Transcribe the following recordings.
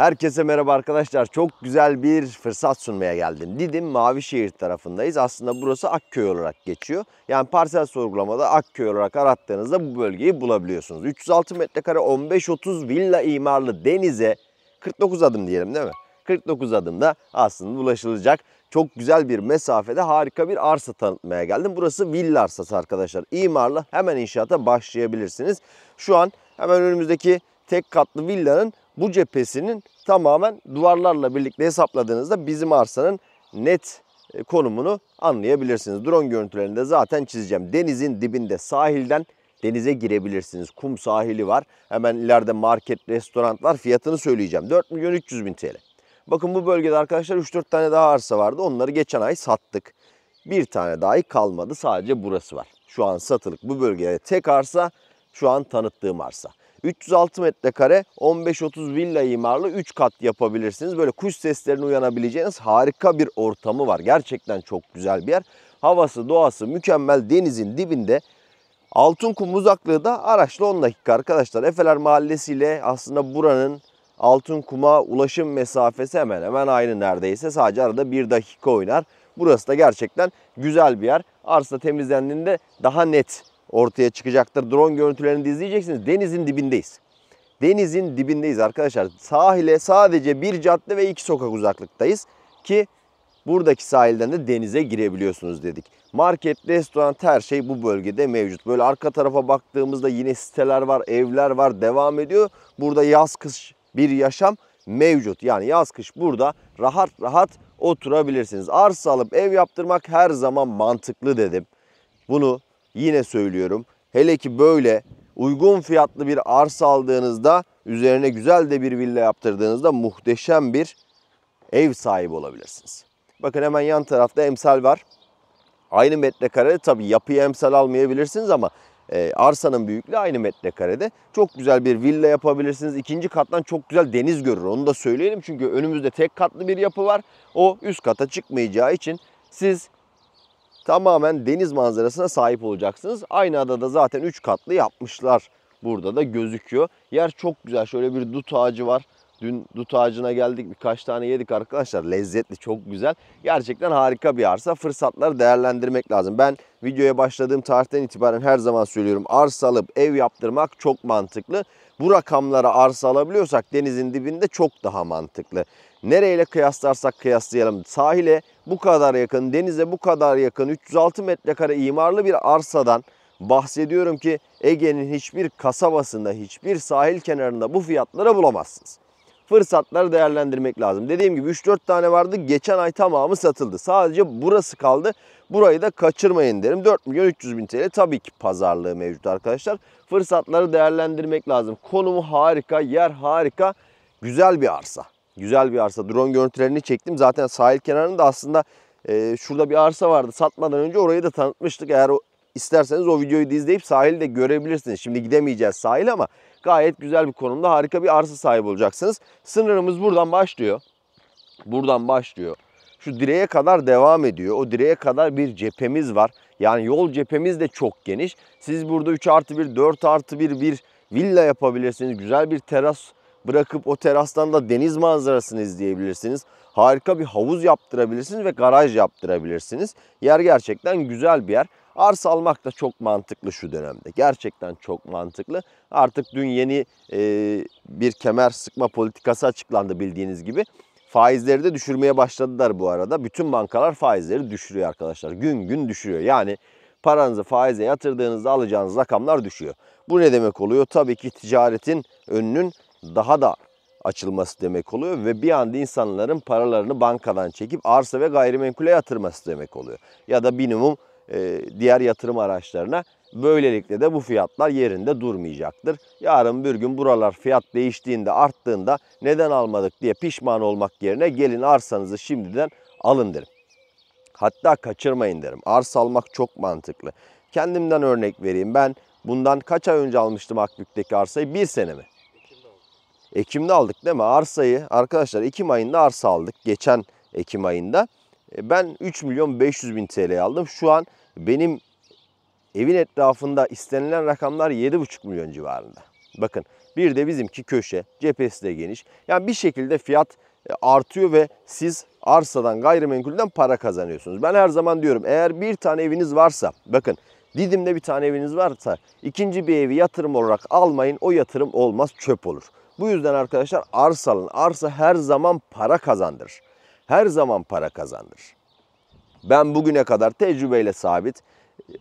Herkese merhaba arkadaşlar. Çok güzel bir fırsat sunmaya geldim. Didim Mavişehir tarafındayız. Aslında burası Akköy olarak geçiyor. Yani parsel sorgulamada Akköy olarak arattığınızda bu bölgeyi bulabiliyorsunuz. 306 metrekare 15-30 villa imarlı denize 49 adım diyelim değil mi? 49 adımda aslında ulaşılacak çok güzel bir mesafede harika bir arsa tanıtmaya geldim. Burası villa arsası arkadaşlar. İmarlı hemen inşaata başlayabilirsiniz. Şu an hemen önümüzdeki tek katlı villanın bu cephesinin tamamen duvarlarla birlikte hesapladığınızda bizim arsanın net e, konumunu anlayabilirsiniz. Drone görüntülerinde zaten çizeceğim. Denizin dibinde sahilden denize girebilirsiniz. Kum sahili var. Hemen ileride market, restoran var. Fiyatını söyleyeceğim. 4 milyon 300 bin TL. Bakın bu bölgede arkadaşlar 3-4 tane daha arsa vardı. Onları geçen ay sattık. Bir tane dahi kalmadı. Sadece burası var. Şu an satılık bu bölgede tek arsa şu an tanıttığım arsa. 306 metrekare 15-30 villa imarlı 3 kat yapabilirsiniz. Böyle kuş seslerine uyanabileceğiniz harika bir ortamı var. Gerçekten çok güzel bir yer. Havası, doğası mükemmel denizin dibinde. Altınkum uzaklığı da araçla 10 dakika arkadaşlar. Efeler Mahallesi ile aslında buranın Altınkum'a ulaşım mesafesi hemen hemen aynı neredeyse. Sadece arada 1 dakika oynar. Burası da gerçekten güzel bir yer. Arsa temizlendiğinde daha net ortaya çıkacaktır. Drone görüntülerini de izleyeceksiniz. Denizin dibindeyiz. Denizin dibindeyiz arkadaşlar. Sahile sadece bir cadde ve iki sokak uzaklıktayız ki buradaki sahilden de denize girebiliyorsunuz dedik. Market, restoran her şey bu bölgede mevcut. Böyle arka tarafa baktığımızda yine siteler var, evler var devam ediyor. Burada yaz kış bir yaşam mevcut. Yani yaz kış burada rahat rahat oturabilirsiniz. Arsa alıp ev yaptırmak her zaman mantıklı dedim. Bunu Yine söylüyorum hele ki böyle uygun fiyatlı bir arsa aldığınızda üzerine güzel de bir villa yaptırdığınızda muhteşem bir ev sahibi olabilirsiniz. Bakın hemen yan tarafta emsal var. Aynı metrekarede tabii yapıya emsal almayabilirsiniz ama e, arsanın büyüklüğü aynı metrekarede. Çok güzel bir villa yapabilirsiniz. İkinci kattan çok güzel deniz görür. Onu da söyleyelim çünkü önümüzde tek katlı bir yapı var. O üst kata çıkmayacağı için siz tamamen deniz manzarasına sahip olacaksınız. Aynı adada zaten 3 katlı yapmışlar burada da gözüküyor. Yer çok güzel. Şöyle bir dut ağacı var. Dün dut ağacına geldik birkaç tane yedik arkadaşlar. Lezzetli çok güzel. Gerçekten harika bir arsa. Fırsatları değerlendirmek lazım. Ben videoya başladığım tarihten itibaren her zaman söylüyorum. Arsa alıp ev yaptırmak çok mantıklı. Bu rakamlara arsa alabiliyorsak denizin dibinde çok daha mantıklı. Nereyle kıyaslarsak kıyaslayalım. Sahile bu kadar yakın, denize bu kadar yakın 306 metrekare imarlı bir arsadan bahsediyorum ki Ege'nin hiçbir kasabasında, hiçbir sahil kenarında bu fiyatlara bulamazsınız. Fırsatları değerlendirmek lazım. Dediğim gibi 3-4 tane vardı. Geçen ay tamamı satıldı. Sadece burası kaldı. Burayı da kaçırmayın derim. 4 milyon 300 bin TL tabii ki pazarlığı mevcut arkadaşlar. Fırsatları değerlendirmek lazım. Konumu harika, yer harika, güzel bir arsa. Güzel bir arsa. Drone görüntülerini çektim. Zaten sahil kenarında aslında e, şurada bir arsa vardı. Satmadan önce orayı da tanıtmıştık. Eğer o, isterseniz o videoyu da izleyip sahili de görebilirsiniz. Şimdi gidemeyeceğiz sahil ama gayet güzel bir konumda harika bir arsa sahibi olacaksınız. Sınırımız buradan başlıyor. Buradan başlıyor. Şu direğe kadar devam ediyor. O direğe kadar bir cephemiz var. Yani yol cephemiz de çok geniş. Siz burada 3 artı 1, 4 artı 1 bir villa yapabilirsiniz. Güzel bir teras bırakıp o terastan da deniz manzarasını izleyebilirsiniz. Harika bir havuz yaptırabilirsiniz ve garaj yaptırabilirsiniz. Yer gerçekten güzel bir yer. Arsa almak da çok mantıklı şu dönemde. Gerçekten çok mantıklı. Artık dün yeni e, bir kemer sıkma politikası açıklandı bildiğiniz gibi. Faizleri de düşürmeye başladılar bu arada. Bütün bankalar faizleri düşürüyor arkadaşlar. Gün gün düşürüyor. Yani paranızı faize yatırdığınızda alacağınız rakamlar düşüyor. Bu ne demek oluyor? Tabii ki ticaretin önünün daha da açılması demek oluyor ve bir anda insanların paralarını bankadan çekip arsa ve gayrimenkule yatırması demek oluyor. Ya da minimum e, diğer yatırım araçlarına böylelikle de bu fiyatlar yerinde durmayacaktır. Yarın bir gün buralar fiyat değiştiğinde arttığında neden almadık diye pişman olmak yerine gelin arsanızı şimdiden alın derim. Hatta kaçırmayın derim. Arsa almak çok mantıklı. Kendimden örnek vereyim. Ben bundan kaç ay önce almıştım Akbük'teki arsayı? Bir sene mi? Ekim'de aldık değil mi? Arsayı arkadaşlar Ekim ayında arsa aldık. Geçen Ekim ayında. E, ben 3 milyon 500 bin TL aldım. Şu an benim evin etrafında istenilen rakamlar 7,5 milyon civarında. Bakın bir de bizimki köşe. Cephesi de geniş. Yani bir şekilde fiyat e, artıyor ve siz arsadan gayrimenkulden para kazanıyorsunuz. Ben her zaman diyorum eğer bir tane eviniz varsa bakın Didim'de bir tane eviniz varsa ikinci bir evi yatırım olarak almayın. O yatırım olmaz çöp olur. Bu yüzden arkadaşlar arsa alın. Arsa her zaman para kazandır. Her zaman para kazandır. Ben bugüne kadar tecrübeyle sabit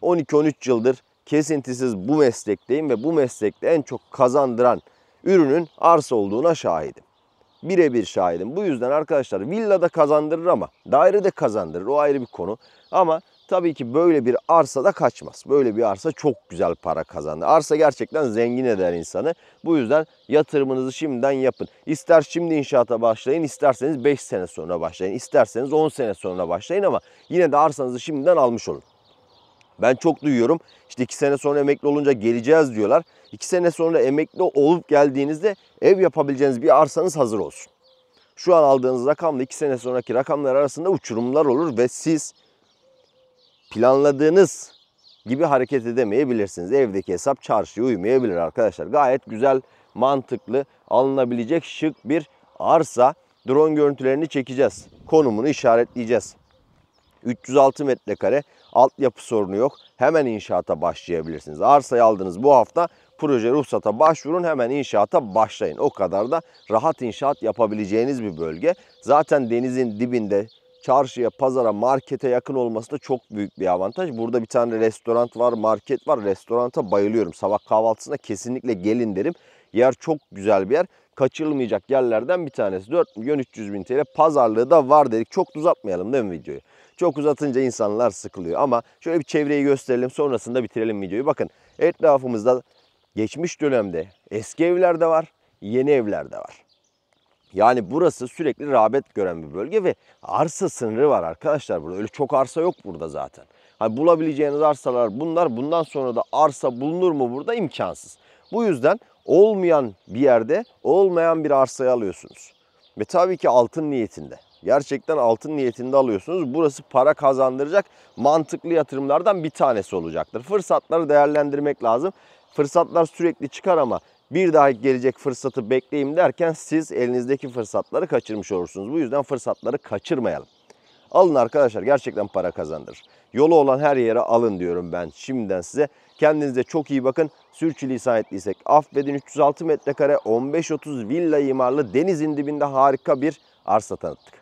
12-13 yıldır kesintisiz bu meslekteyim ve bu meslekte en çok kazandıran ürünün arsa olduğuna şahidim. Birebir şahidim. Bu yüzden arkadaşlar villa da kazandırır ama daire de kazandırır. O ayrı bir konu. Ama Tabii ki böyle bir arsa da kaçmaz. Böyle bir arsa çok güzel para kazandı. Arsa gerçekten zengin eder insanı. Bu yüzden yatırımınızı şimdiden yapın. İster şimdi inşaata başlayın, isterseniz 5 sene sonra başlayın, isterseniz 10 sene sonra başlayın ama yine de arsanızı şimdiden almış olun. Ben çok duyuyorum. İşte 2 sene sonra emekli olunca geleceğiz diyorlar. 2 sene sonra emekli olup geldiğinizde ev yapabileceğiniz bir arsanız hazır olsun. Şu an aldığınız rakamla 2 sene sonraki rakamlar arasında uçurumlar olur ve siz planladığınız gibi hareket edemeyebilirsiniz. Evdeki hesap çarşıya uymayabilir arkadaşlar. Gayet güzel, mantıklı, alınabilecek şık bir arsa. Drone görüntülerini çekeceğiz. Konumunu işaretleyeceğiz. 306 metrekare altyapı sorunu yok. Hemen inşaata başlayabilirsiniz. Arsayı aldınız bu hafta proje ruhsata başvurun hemen inşaata başlayın. O kadar da rahat inşaat yapabileceğiniz bir bölge. Zaten denizin dibinde çarşıya, pazara, markete yakın olması da çok büyük bir avantaj. Burada bir tane restoran var, market var. Restoranta bayılıyorum. Sabah kahvaltısına kesinlikle gelin derim. Yer çok güzel bir yer. Kaçırılmayacak yerlerden bir tanesi. 4 milyon 300 bin TL pazarlığı da var dedik. Çok uzatmayalım değil mi videoyu? Çok uzatınca insanlar sıkılıyor ama şöyle bir çevreyi gösterelim sonrasında bitirelim videoyu. Bakın etrafımızda geçmiş dönemde eski evler de var, yeni evler de var. Yani burası sürekli rağbet gören bir bölge ve arsa sınırı var arkadaşlar burada. Öyle çok arsa yok burada zaten. Hani bulabileceğiniz arsalar bunlar. Bundan sonra da arsa bulunur mu burada imkansız. Bu yüzden olmayan bir yerde olmayan bir arsayı alıyorsunuz. Ve tabii ki altın niyetinde. Gerçekten altın niyetinde alıyorsunuz. Burası para kazandıracak mantıklı yatırımlardan bir tanesi olacaktır. Fırsatları değerlendirmek lazım. Fırsatlar sürekli çıkar ama bir daha gelecek fırsatı bekleyeyim derken siz elinizdeki fırsatları kaçırmış olursunuz. Bu yüzden fırsatları kaçırmayalım. Alın arkadaşlar gerçekten para kazandırır. Yolu olan her yere alın diyorum ben şimdiden size. Kendinize çok iyi bakın. Sürçülisan ettiysek affedin 306 metrekare 15-30 villa imarlı denizin dibinde harika bir arsa tanıttık.